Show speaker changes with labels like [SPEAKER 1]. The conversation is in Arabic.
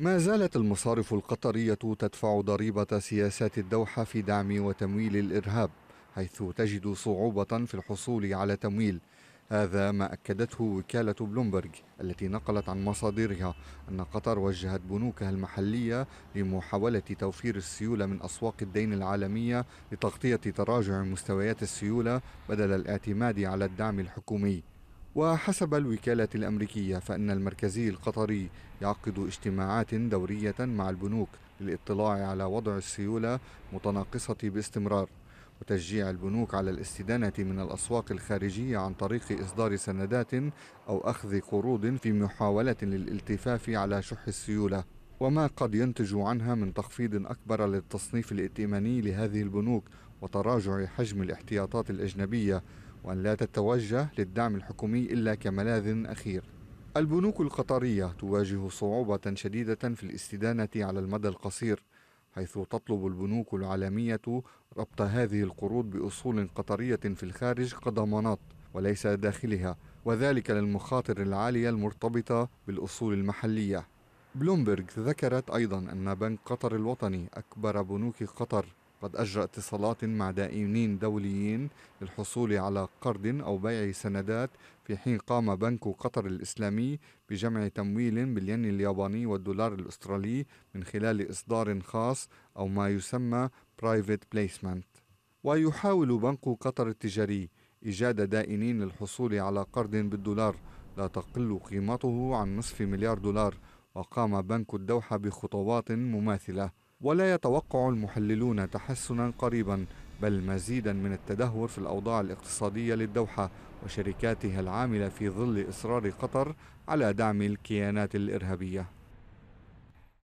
[SPEAKER 1] ما زالت المصارف القطرية تدفع ضريبة سياسات الدوحة في دعم وتمويل الإرهاب حيث تجد صعوبة في الحصول على تمويل هذا ما أكدته وكالة بلومبرج التي نقلت عن مصادرها أن قطر وجهت بنوكها المحلية لمحاولة توفير السيولة من أسواق الدين العالمية لتغطية تراجع مستويات السيولة بدل الاعتماد على الدعم الحكومي وحسب الوكالة الأمريكية فإن المركزي القطري يعقد اجتماعات دورية مع البنوك للاطلاع على وضع السيولة متناقصة باستمرار وتشجيع البنوك على الاستدانة من الأسواق الخارجية عن طريق إصدار سندات أو أخذ قروض في محاولة للالتفاف على شح السيولة وما قد ينتج عنها من تخفيض أكبر للتصنيف الائتماني لهذه البنوك وتراجع حجم الاحتياطات الأجنبية وأن لا تتوجه للدعم الحكومي إلا كملاذ أخير البنوك القطرية تواجه صعوبة شديدة في الاستدانة على المدى القصير حيث تطلب البنوك العالمية ربط هذه القروض بأصول قطرية في الخارج كضمانات وليس داخلها وذلك للمخاطر العالية المرتبطة بالأصول المحلية بلومبرغ ذكرت أيضا أن بنك قطر الوطني أكبر بنوك قطر قد أجرى اتصالات مع دائنين دوليين للحصول على قرض أو بيع سندات في حين قام بنك قطر الإسلامي بجمع تمويل بالين الياباني والدولار الأسترالي من خلال إصدار خاص أو ما يسمى Private Placement ويحاول بنك قطر التجاري إيجاد دائنين للحصول على قرض بالدولار لا تقل قيمته عن نصف مليار دولار وقام بنك الدوحة بخطوات مماثلة ولا يتوقع المحللون تحسنا قريبا بل مزيدا من التدهور في الاوضاع الاقتصاديه للدوحه وشركاتها العامله في ظل اصرار قطر على دعم الكيانات الارهابيه